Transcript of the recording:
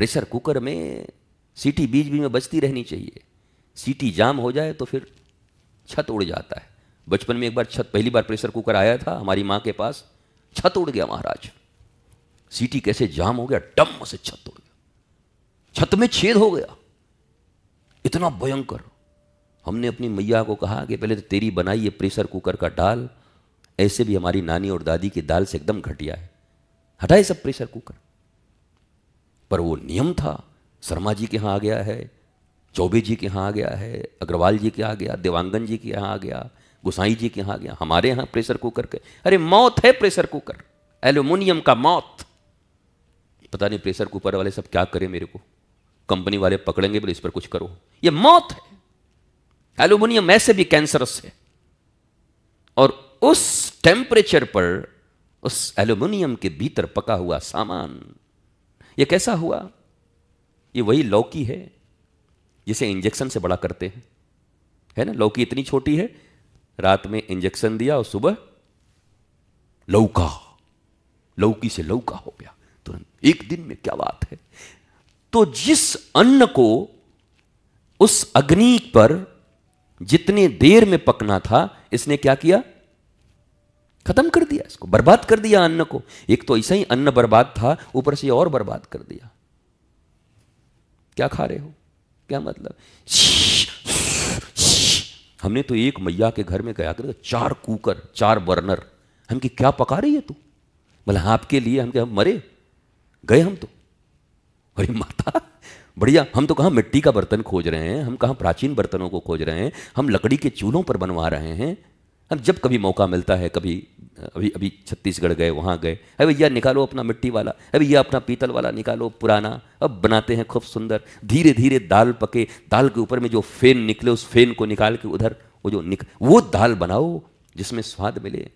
pressure cooker में सीटी बीच बीच में बचती रहनी चाहिए सीटी जाम हो जाए तो फिर छत उड़ जाता है बचपन में एक बार छत पहली बार प्रेशर कुकर आया था हमारी माँ के पास छत उड़ गया महाराज सीटी कैसे जाम हो गया डम से छत उड़ गया छत में छेद हो गया इतना भयंकर हमने अपनी मैया को कहा कि पहले तो तेरी बनाई ये प्रेशर कुकर का डाल ऐसे भी हमारी नानी और दादी की दाल से एकदम घटिया है हटाए सब प्रेशर कुकर पर वो नियम था शर्मा जी के यहाँ आ गया है चौबे जी के यहाँ आ गया है अग्रवाल जी के यहाँ गया देवांगन जी के यहाँ आ गया गोसाई जी के यहाँ गया हमारे यहाँ प्रेशर कुकर के अरे मौत है प्रेशर कुकर एल्यूमिनियम का मौत पता नहीं प्रेशर कुकर वाले सब क्या करें मेरे को कंपनी वाले पकड़ेंगे बोले इस पर कुछ करो ये मौत है एल्यूमिनियम ऐसे भी कैंसरस है और उस टेम्परेचर पर उस एल्यूमिनियम के भीतर पका हुआ सामान ये कैसा हुआ ये वही लौकी है जिसे इंजेक्शन से बड़ा करते हैं है ना लौकी इतनी छोटी है रात में इंजेक्शन दिया और सुबह लौका लौकी से लौका हो गया तुरंत एक दिन में क्या बात है तो जिस अन्न को उस अग्नि पर जितने देर में पकना था इसने क्या किया खत्म कर दिया इसको बर्बाद कर दिया अन्न को एक तो ऐसा ही अन्न बर्बाद था ऊपर से और बर्बाद कर दिया क्या खा रहे हो क्या मतलब हमने तो एक मैया के घर में गया कर चार कुकर चार बर्नर हम कि क्या पका रही है तू बोला मतलब आपके लिए हम क्या हम मरे गए हम तो अरे माता बढ़िया हम तो कहाँ मिट्टी का बर्तन खोज रहे हैं हम कहाँ प्राचीन बर्तनों को खोज रहे हैं हम लकड़ी के चूल्हों पर बनवा रहे हैं हम जब कभी मौका मिलता है कभी अभी अभी छत्तीसगढ़ गए वहाँ गए अरे भैया निकालो अपना मिट्टी वाला अरे भैया अपना पीतल वाला निकालो पुराना अब बनाते हैं खूब सुंदर धीरे धीरे दाल पके दाल के ऊपर में जो फेन निकले उस फेन को निकाल के उधर वो जो निक वो दाल बनाओ जिसमें स्वाद मिले